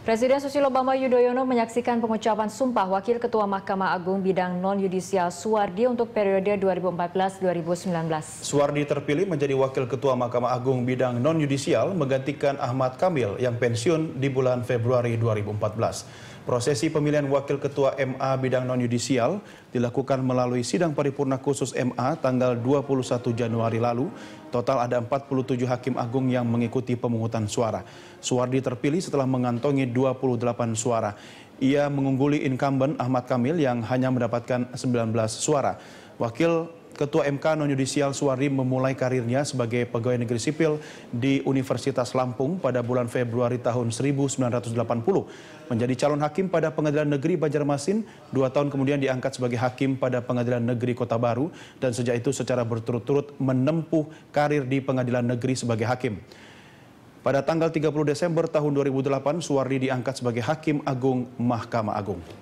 Presiden Susilo Bambang Yudhoyono menyaksikan pengucapan sumpah Wakil Ketua Mahkamah Agung Bidang Non-Yudisial Suwardi untuk periode 2014-2019. Suwardi terpilih menjadi Wakil Ketua Mahkamah Agung Bidang Non-Yudisial menggantikan Ahmad Kamil yang pensiun di bulan Februari 2014. Prosesi pemilihan Wakil Ketua MA Bidang Non-Yudisial dilakukan melalui sidang paripurna khusus MA tanggal 21 Januari lalu. Total ada 47 hakim agung yang mengikuti pemungutan suara. Suwardi terpilih setelah mengantongi 28 suara. Ia mengungguli incumbent Ahmad Kamil yang hanya mendapatkan 19 suara. Wakil Ketua MK Non Yudisial Suwari memulai karirnya sebagai pegawai negeri sipil di Universitas Lampung pada bulan Februari tahun 1980. Menjadi calon hakim pada Pengadilan Negeri Banjarmasin, dua tahun kemudian diangkat sebagai hakim pada Pengadilan Negeri Kota Baru, dan sejak itu secara berturut-turut menempuh karir di Pengadilan Negeri sebagai hakim. Pada tanggal 30 Desember tahun 2008, Suwardi diangkat sebagai Hakim Agung Mahkamah Agung.